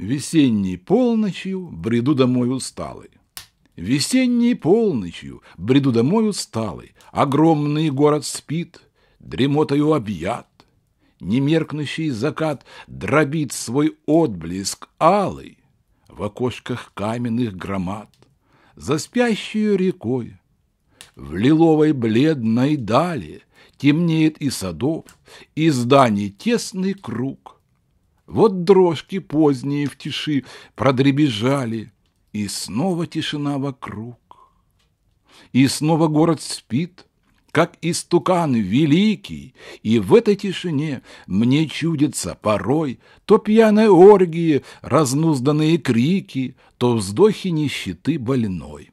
Весенней полночью бреду домой усталый. Весенней полночью бреду домой усталый. Огромный город спит, дремотою объят. Немеркнущий закат дробит свой отблеск алый В окошках каменных громад, за спящую рекой. В лиловой бледной дали темнеет и садов, И зданий тесный круг вот дрожки поздние в тиши продребежали, и снова тишина вокруг. И снова город спит, как истукан великий, и в этой тишине мне чудится порой то пьяные оргии, разнузданные крики, то вздохи нищеты больной.